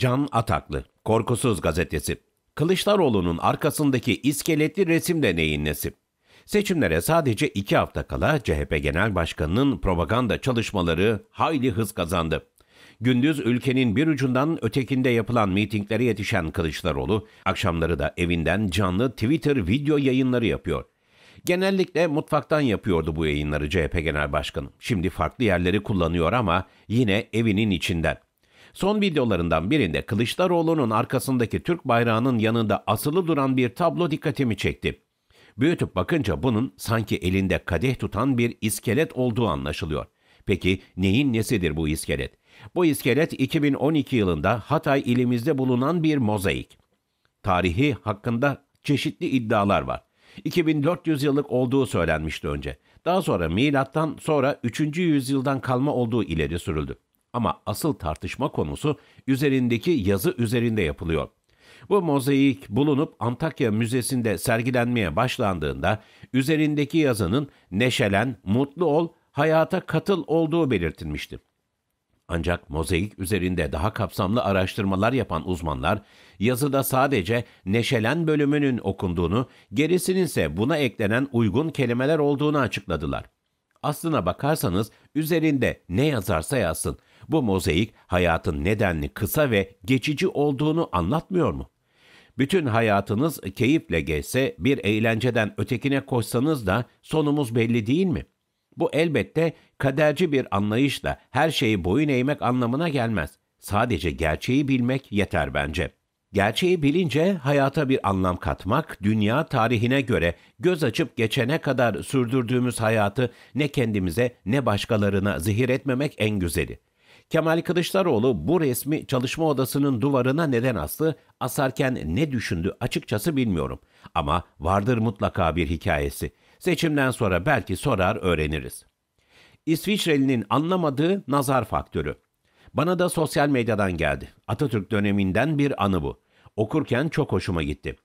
Can Ataklı, Korkusuz Gazetesi. Kılıçdaroğlu'nun arkasındaki iskeletli resim de neyin nesi? Seçimlere sadece iki hafta kala CHP Genel Başkanı'nın propaganda çalışmaları hayli hız kazandı. Gündüz ülkenin bir ucundan ötekinde yapılan mitinglere yetişen Kılıçdaroğlu, akşamları da evinden canlı Twitter video yayınları yapıyor. Genellikle mutfaktan yapıyordu bu yayınları CHP Genel Başkanı. Şimdi farklı yerleri kullanıyor ama yine evinin içinden. Son videolarından birinde Kılıçdaroğlu'nun arkasındaki Türk bayrağının yanında asılı duran bir tablo dikkatimi çekti. Büyütüp bakınca bunun sanki elinde kadeh tutan bir iskelet olduğu anlaşılıyor. Peki neyin nesidir bu iskelet? Bu iskelet 2012 yılında Hatay ilimizde bulunan bir mozaik. Tarihi hakkında çeşitli iddialar var. 2400 yıllık olduğu söylenmişti önce. Daha sonra milattan sonra 3. yüzyıldan kalma olduğu ileri sürüldü ama asıl tartışma konusu üzerindeki yazı üzerinde yapılıyor. Bu mozaik bulunup Antakya Müzesi'nde sergilenmeye başlandığında üzerindeki yazının neşelen, mutlu ol, hayata katıl olduğu belirtilmişti. Ancak mozaik üzerinde daha kapsamlı araştırmalar yapan uzmanlar yazıda sadece neşelen bölümünün okunduğunu, gerisinin ise buna eklenen uygun kelimeler olduğunu açıkladılar. Aslına bakarsanız üzerinde ne yazarsa yazsın. Bu mozaik hayatın nedenli kısa ve geçici olduğunu anlatmıyor mu? Bütün hayatınız keyifle geçse, bir eğlenceden ötekine koşsanız da sonumuz belli değil mi? Bu elbette kaderci bir anlayışla her şeyi boyun eğmek anlamına gelmez. Sadece gerçeği bilmek yeter bence.'' Gerçeği bilince hayata bir anlam katmak, dünya tarihine göre göz açıp geçene kadar sürdürdüğümüz hayatı ne kendimize ne başkalarına zehir etmemek en güzeli. Kemal Kılıçdaroğlu bu resmi çalışma odasının duvarına neden astı, asarken ne düşündü açıkçası bilmiyorum. Ama vardır mutlaka bir hikayesi. Seçimden sonra belki sorar öğreniriz. İsviçrelinin anlamadığı nazar faktörü. Bana da sosyal medyadan geldi. Atatürk döneminden bir anı bu. Okurken çok hoşuma gitti.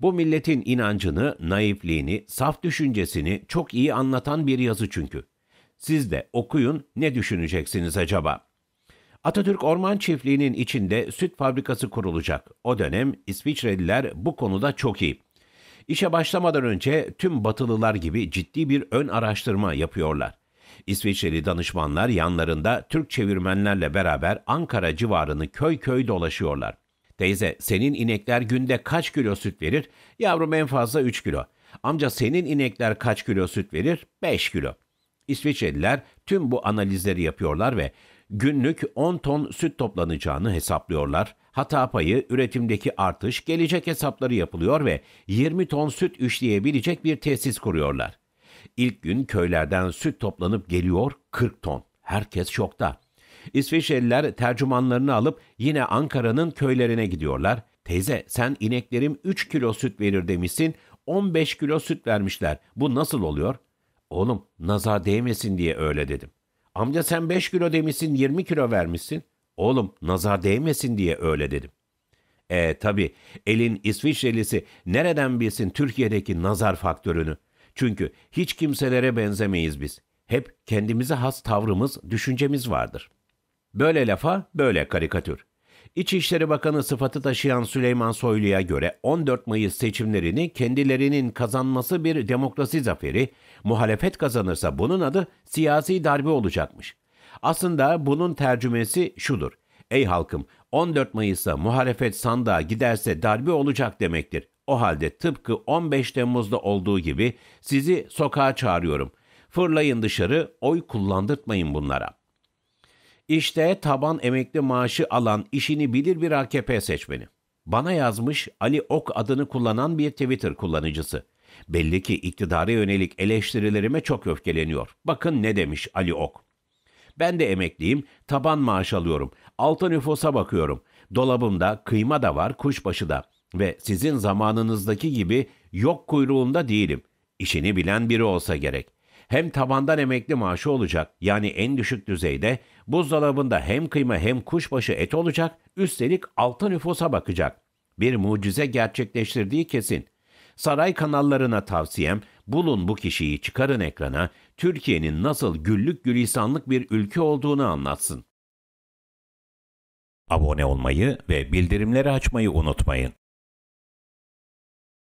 Bu milletin inancını, naifliğini, saf düşüncesini çok iyi anlatan bir yazı çünkü. Siz de okuyun ne düşüneceksiniz acaba? Atatürk Orman Çiftliği'nin içinde süt fabrikası kurulacak. O dönem İsviçreliler bu konuda çok iyi. İşe başlamadan önce tüm batılılar gibi ciddi bir ön araştırma yapıyorlar. İsviçreli danışmanlar yanlarında Türk çevirmenlerle beraber Ankara civarını köy köy dolaşıyorlar. Teyze senin inekler günde kaç kilo süt verir? Yavrum en fazla 3 kilo. Amca senin inekler kaç kilo süt verir? 5 kilo. İsviçreliler tüm bu analizleri yapıyorlar ve günlük 10 ton süt toplanacağını hesaplıyorlar. Hata payı, üretimdeki artış, gelecek hesapları yapılıyor ve 20 ton süt üşleyebilecek bir tesis kuruyorlar. İlk gün köylerden süt toplanıp geliyor 40 ton. Herkes şokta. İsviçreliler tercümanlarını alıp yine Ankara'nın köylerine gidiyorlar. Teyze sen ineklerim 3 kilo süt verir demişsin. 15 kilo süt vermişler. Bu nasıl oluyor? Oğlum nazar değmesin diye öyle dedim. Amca sen 5 kilo demişsin 20 kilo vermişsin. Oğlum nazar değmesin diye öyle dedim. E tabi elin İsviçrelisi nereden bilsin Türkiye'deki nazar faktörünü? Çünkü hiç kimselere benzemeyiz biz. Hep kendimize has tavrımız, düşüncemiz vardır.'' Böyle lafa, böyle karikatür. İçişleri Bakanı sıfatı taşıyan Süleyman Soylu'ya göre 14 Mayıs seçimlerini kendilerinin kazanması bir demokrasi zaferi, muhalefet kazanırsa bunun adı siyasi darbe olacakmış. Aslında bunun tercümesi şudur. Ey halkım 14 Mayıs'ta muhalefet sandığa giderse darbe olacak demektir. O halde tıpkı 15 Temmuz'da olduğu gibi sizi sokağa çağırıyorum. Fırlayın dışarı, oy kullandırtmayın bunlara. İşte taban emekli maaşı alan işini bilir bir AKP seçmeni. Bana yazmış Ali Ok adını kullanan bir Twitter kullanıcısı. Belli ki iktidara yönelik eleştirilerime çok öfkeleniyor. Bakın ne demiş Ali Ok. Ben de emekliyim, taban maaş alıyorum. Altı nüfusa bakıyorum. Dolabımda kıyma da var, kuşbaşı da. Ve sizin zamanınızdaki gibi yok kuyruğunda değilim. İşini bilen biri olsa gerek hem tabandan emekli maaşı olacak yani en düşük düzeyde, buzdolabında hem kıyma hem kuşbaşı et olacak, üstelik altı nüfusa bakacak. Bir mucize gerçekleştirdiği kesin. Saray kanallarına tavsiyem bulun bu kişiyi çıkarın ekrana, Türkiye'nin nasıl güllük gülistanlık bir ülke olduğunu anlatsın. Abone olmayı ve bildirimleri açmayı unutmayın.